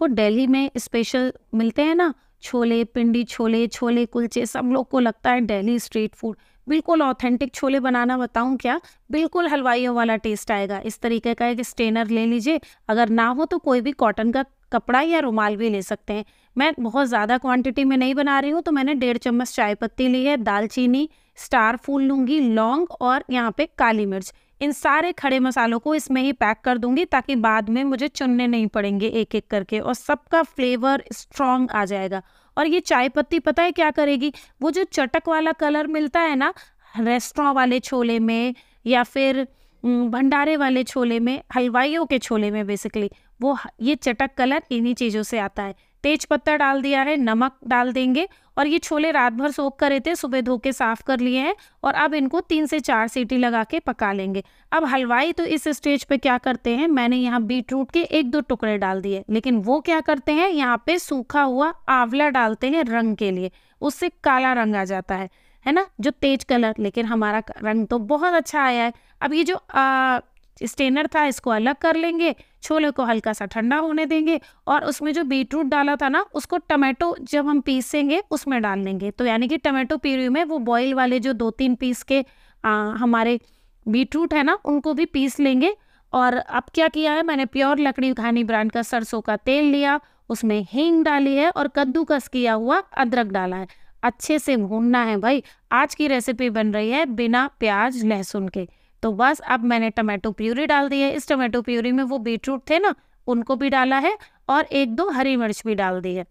वो दिल्ली में स्पेशल मिलते हैं ना छोले पिंडी छोले छोले कुलचे सब लोग को लगता है दिल्ली स्ट्रीट फूड बिल्कुल ऑथेंटिक छोले बनाना बताऊं क्या बिल्कुल हलवाइयों वाला टेस्ट आएगा इस तरीके का एक स्टेनर ले लीजिए अगर ना हो तो कोई भी कॉटन का कपड़ा या रुमाल भी ले सकते हैं मैं बहुत ज़्यादा क्वांटिटी में नहीं बना रही हूँ तो मैंने डेढ़ चम्मच चाय पत्ती ली है दालचीनी स्टार फूल लूँगी लौंग और यहाँ पे काली मिर्च इन सारे खड़े मसालों को इसमें ही पैक कर दूंगी ताकि बाद में मुझे चुनने नहीं पड़ेंगे एक एक करके और सबका फ्लेवर स्ट्रॉन्ग आ जाएगा और ये चाय पत्ती पता है क्या करेगी वो जो चटक वाला कलर मिलता है ना रेस्टोरेंट वाले छोले में या फिर भंडारे वाले छोले में हलवाइयों के छोले में बेसिकली वो ये चटक कलर इन्हीं चीज़ों से आता है तेज पत्ता डाल दिया है नमक डाल देंगे और ये छोले रात भर सोख कर रहे थे सुबह धो के साफ कर लिए हैं और अब इनको तीन से चार सीटी लगा के पका लेंगे अब हलवाई तो इस स्टेज पे क्या करते हैं मैंने यहाँ बीट रूट के एक दो टुकड़े डाल दिए लेकिन वो क्या करते हैं यहाँ पे सूखा हुआ आंवला डालते हैं रंग के लिए उससे काला रंग आ जाता है है ना जो तेज कलर लेकिन हमारा रंग तो बहुत अच्छा आया है अब ये जो स्टेनर था इसको अलग कर लेंगे छोले को हल्का सा ठंडा होने देंगे और उसमें जो बीटरूट डाला था ना उसको टमाटो जब हम पीसेंगे उसमें डाल लेंगे तो यानी कि टमाटो प्यूरी में वो बॉईल वाले जो दो तीन पीस के आ, हमारे बीटरूट है ना उनको भी पीस लेंगे और अब क्या किया है मैंने प्योर लकड़ी घानी ब्रांड का सरसों का तेल लिया उसमें हींग डाली है और कद्दूकस किया हुआ अदरक डाला है अच्छे से भूनना है भाई आज की रेसिपी बन रही है बिना प्याज लहसुन के तो बस अब मैंने टमाटो प्यूरी डाल दी है इस टमाटो प्यूरी में वो बीटरूट थे ना उनको भी डाला है और एक दो हरी मिर्च भी डाल दी है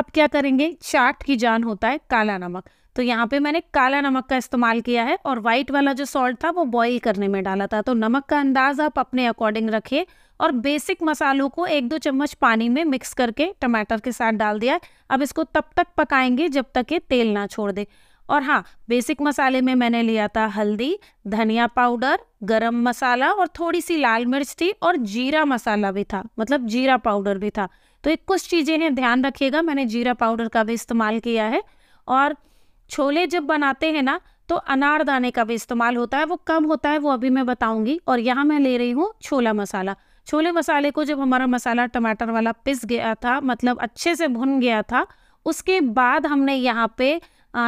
अब क्या करेंगे चाट की जान होता है काला नमक तो यहाँ पे मैंने काला नमक का इस्तेमाल किया है और वाइट वाला जो सॉल्ट था वो बॉईल करने में डाला था तो नमक का अंदाज आप अपने अकॉर्डिंग रखिए और बेसिक मसालों को एक दो चम्मच पानी में मिक्स करके टमाटर के साथ डाल दिया अब इसको तब तक पकाएंगे जब तक ये तेल ना छोड़ दे और हाँ बेसिक मसाले में मैंने लिया था हल्दी धनिया पाउडर गरम मसाला और थोड़ी सी लाल मिर्च थी और जीरा मसाला भी था मतलब जीरा पाउडर भी था तो एक कुछ चीज़ें हैं ध्यान रखिएगा मैंने जीरा पाउडर का भी इस्तेमाल किया है और छोले जब बनाते हैं ना तो अनारदाने का भी इस्तेमाल होता है वो कम होता है वो अभी मैं बताऊंगी और यहाँ मैं ले रही हूँ छोला मसाला छोले मसाले को जब हमारा मसाला टमाटर वाला पिस गया था मतलब अच्छे से भुन गया था उसके बाद हमने यहाँ पे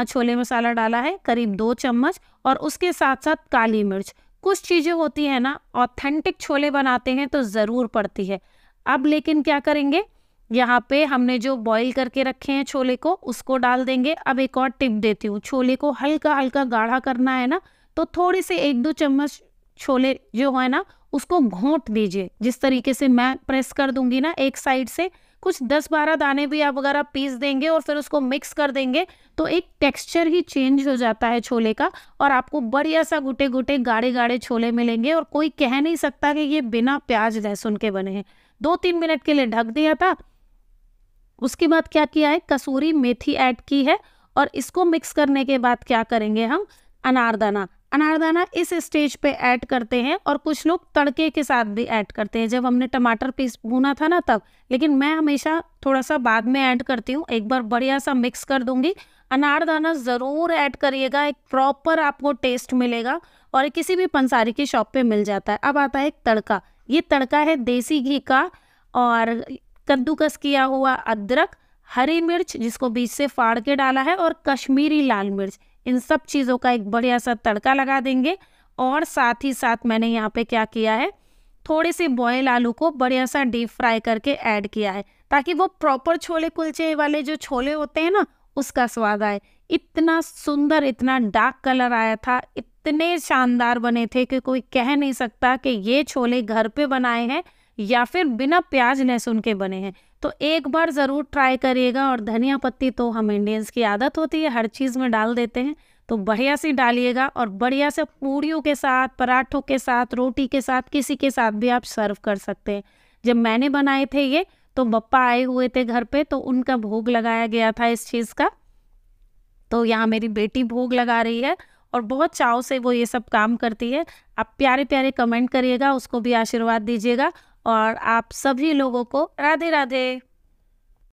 छोले मसाला डाला है करीब दो चम्मच और उसके साथ साथ काली मिर्च कुछ चीज़ें होती है ना ऑथेंटिक छोले बनाते हैं तो ज़रूर पड़ती है अब लेकिन क्या करेंगे यहाँ पे हमने जो बॉईल करके रखे हैं छोले को उसको डाल देंगे अब एक और टिप देती हूँ छोले को हल्का हल्का गाढ़ा करना है ना तो थोड़े से एक दो चम्मच छोले जो है ना उसको घोंट दीजिए जिस तरीके से मैं प्रेस कर दूंगी ना एक साइड से कुछ दस बारह दाने भी आप अगर आप पीस देंगे और फिर उसको मिक्स कर देंगे तो एक टेक्सचर ही चेंज हो जाता है छोले का और आपको बढ़िया सा गुटे गुटे गाढ़े गाढ़े छोले मिलेंगे और कोई कह नहीं सकता कि ये बिना प्याज लहसुन के बने हैं दो तीन मिनट के लिए ढक दिया था उसके बाद क्या किया है कसूरी मेथी ऐड की है और इसको मिक्स करने के बाद क्या करेंगे हम अनारदाना अनारदाना इस स्टेज पे ऐड करते हैं और कुछ लोग तड़के के साथ भी ऐड करते हैं जब हमने टमाटर पीस भूना था ना तब लेकिन मैं हमेशा थोड़ा सा बाद में ऐड करती हूँ एक बार बढ़िया सा मिक्स कर दूंगी अनारदाना ज़रूर ऐड करिएगा एक प्रॉपर आपको टेस्ट मिलेगा और किसी भी पंसारी की शॉप पे मिल जाता है अब आता है एक तड़का ये तड़का है देसी घी का और कद्दूकस किया हुआ अदरक हरी मिर्च जिसको बीच से फाड़ के डाला है और कश्मीरी लाल मिर्च इन सब चीज़ों का एक बढ़िया सा तड़का लगा देंगे और साथ ही साथ मैंने यहाँ पे क्या किया है थोड़े से बॉयल आलू को बढ़िया सा डीप फ्राई करके ऐड किया है ताकि वो प्रॉपर छोले कुलचे वाले जो छोले होते हैं ना उसका स्वाद आए इतना सुंदर इतना डार्क कलर आया था इतने शानदार बने थे कि कोई कह नहीं सकता कि ये छोले घर पे बनाए हैं या फिर बिना प्याज लहसुन के बने हैं तो एक बार ज़रूर ट्राई करिएगा और धनिया पत्ती तो हम इंडियंस की आदत होती है हर चीज़ में डाल देते हैं तो बढ़िया से डालिएगा और बढ़िया से पूड़ियों के साथ पराठों के साथ रोटी के साथ किसी के साथ भी आप सर्व कर सकते हैं जब मैंने बनाए थे ये तो पप्पा आए हुए थे घर पे तो उनका भोग लगाया गया था इस चीज़ का तो यहाँ मेरी बेटी भोग लगा रही है और बहुत चाव से वो ये सब काम करती है आप प्यारे प्यारे कमेंट करिएगा उसको भी आशीर्वाद दीजिएगा और आप सभी लोगों को राधे राधे